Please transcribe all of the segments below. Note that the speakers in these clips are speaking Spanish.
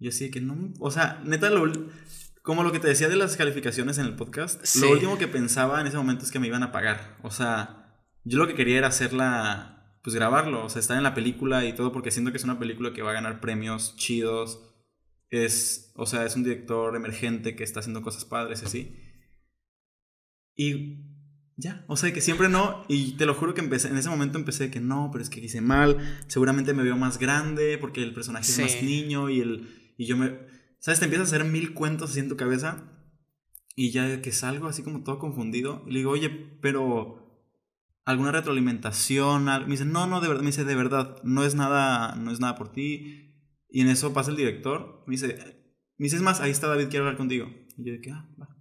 Yo sí, que no. O sea, neta, lo, como lo que te decía de las calificaciones en el podcast, lo último que pensaba en ese momento es que me iban a pagar. O sea, yo lo que quería era hacerla, pues grabarlo, o sea, estar en la película y todo, porque siento que es una película que va a ganar premios chidos. Es, o sea, es un director emergente que está haciendo cosas padres y así. Y ya, o sea, que siempre no, y te lo juro que empecé, en ese momento empecé que no, pero es que hice mal, seguramente me veo más grande porque el personaje es más niño y el y yo me... ¿Sabes? Te empiezas a hacer mil cuentos así en tu cabeza. Y ya que salgo así como todo confundido, le digo, oye, pero alguna retroalimentación. Me dice, no, no, de verdad, me dice, de verdad, no es nada, no es nada por ti. Y en eso pasa el director, me dice, me es más, ahí está David, quiero hablar contigo. Y yo de que, ah, va.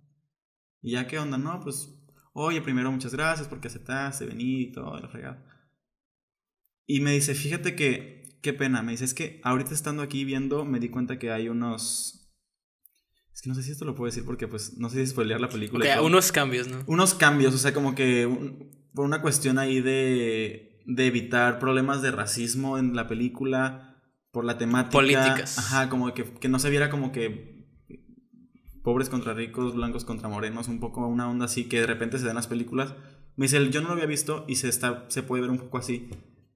Y ya, ¿qué onda? No, pues, oye, primero muchas gracias porque aceptaste venir y todo, el Y me dice, fíjate que qué pena, me dice, es que ahorita estando aquí viendo me di cuenta que hay unos... Es que no sé si esto lo puedo decir porque pues no sé si spoilear la película. unos cambios, ¿no? Unos cambios, o sea, como que por una cuestión ahí de, de evitar problemas de racismo en la película, por la temática. Políticas. Ajá, como que, que no se viera como que pobres contra ricos, blancos contra morenos, un poco una onda así que de repente se dan las películas. Me dice, yo no lo había visto y se, está, se puede ver un poco así.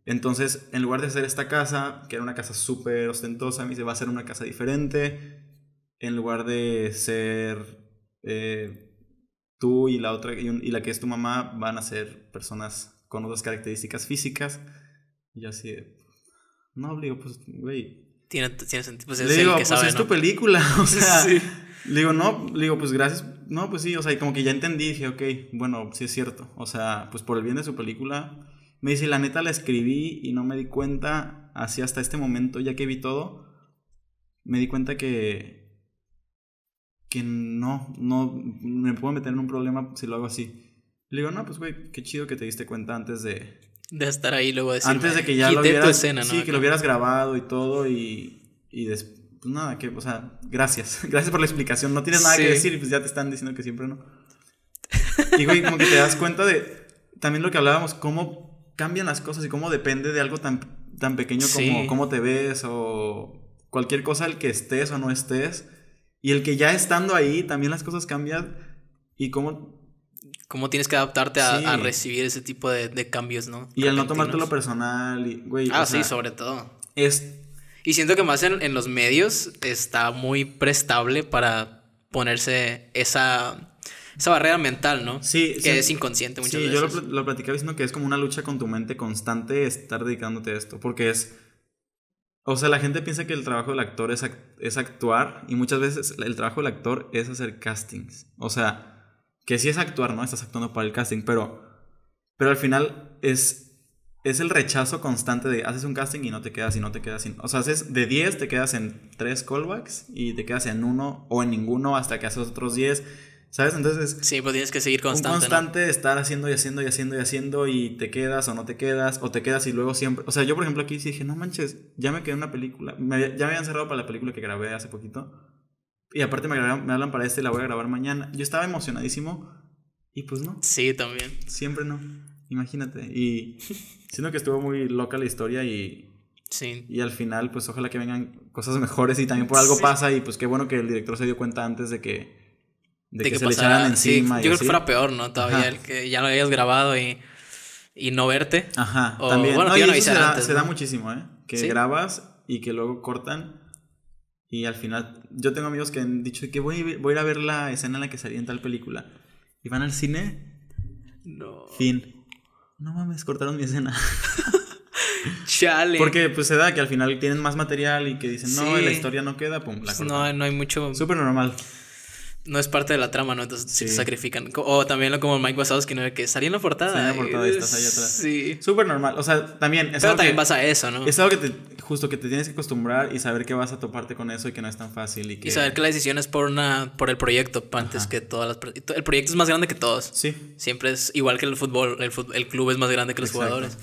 Entonces, en lugar de hacer esta casa, que era una casa súper ostentosa, me dice, va a ser una casa diferente. En lugar de ser eh, tú y la otra y, la que es tu mamá van a ser personas con otras características físicas. Y así, no, le digo, pues, güey. Tiene, sentido. Pues es le digo, pues tu película, o sea. sí. Le digo, no, le digo, pues gracias. No, pues sí, o sea, y como que ya entendí, dije, ok, bueno, sí es cierto. O sea, pues por el bien de su película me dice, la neta la escribí y no me di cuenta, así hasta este momento, ya que vi todo, me di cuenta que que no, no, me puedo meter en un problema si lo hago así. Le digo, no, pues güey, qué chido que te diste cuenta antes de... De estar ahí luego decirme, Antes de que ya lo hubieras... Escena, ¿no? Sí, que lo hubieras grabado y todo y, y Pues nada, que, o sea, gracias. Gracias por la explicación. No tienes nada que decir y pues ya te están diciendo que siempre no. Y güey, como que te das cuenta de... También lo que hablábamos, cómo cambian las cosas y cómo depende de algo tan, pequeño como cómo te ves o cualquier cosa, el que estés o no estés. Y el que ya estando ahí, también las cosas cambian y cómo... Cómo tienes que adaptarte a, recibir ese tipo de, cambios, ¿no? Y el no tomarte lo personal, y, güey. Ah, sí, sobre todo. Es... Y siento que más en, en los medios está muy prestable para ponerse esa esa barrera mental, ¿no? Sí. Que es inconsciente muchas veces. Sí, yo lo, platicaba diciendo que es como una lucha con tu mente constante estar dedicándote a esto, porque es... O sea, la gente piensa que el trabajo del actor es, es actuar y muchas veces el trabajo del actor es hacer castings. O sea, que sí es actuar, ¿no? Estás actuando para el casting, pero, pero al final es, es el rechazo constante de haces un casting y no te quedas y no te quedas. Y, o sea, haces de 10, te quedas en 3 callbacks y te quedas en uno o en ninguno hasta que haces otros 10 ¿Sabes? Entonces. Sí, pues tienes que seguir constante. Un constante estar haciendo y haciendo y haciendo y haciendo y te quedas o no te quedas o te quedas y luego siempre. O sea, yo por ejemplo aquí sí dije, no manches, ya me quedé en una película. ya me habían cerrado para la película que grabé hace poquito. Y aparte me, hablan para este y la voy a grabar mañana. Yo estaba emocionadísimo y pues no. Sí, también. Siempre no. Imagínate. Y sino que estuvo muy loca la historia y. Sí. Y al final, pues ojalá que vengan cosas mejores y también por algo pasa y pues qué bueno que el director se dio cuenta antes de que de, que, se le encima. yo creo que fuera peor, ¿no? Todavía el que ya lo hayas grabado y, y no verte. Ajá. O, también. Bueno, no, se, da, se da muchísimo, ¿eh? Que grabas y que luego cortan. Y al final, yo tengo amigos que han dicho que voy, voy a ir a ver la escena en la que salía en tal película. Y van al cine. No. Fin. No mames, cortaron mi escena. Chale. Porque pues se da que al final tienen más material y que dicen, no, la historia no queda, pum, la pues, cortan. No, no hay mucho. Súper normal no es parte de la trama, ¿no? Entonces si sacrifican. O también lo como Mike Wazowski, ¿no? Que salía en la portada. en portada y ahí atrás. Sí. Súper normal. O sea, también. Pero también pasa eso, ¿no? Es algo que justo que te tienes que acostumbrar y saber que vas a toparte con eso y que no es tan fácil. Y, que... y saber que la decisión es por una por el proyecto antes que todas las. El proyecto es más grande que todos. Sí. Siempre es igual que el fútbol. El, fútbol, el club es más grande que los jugadores.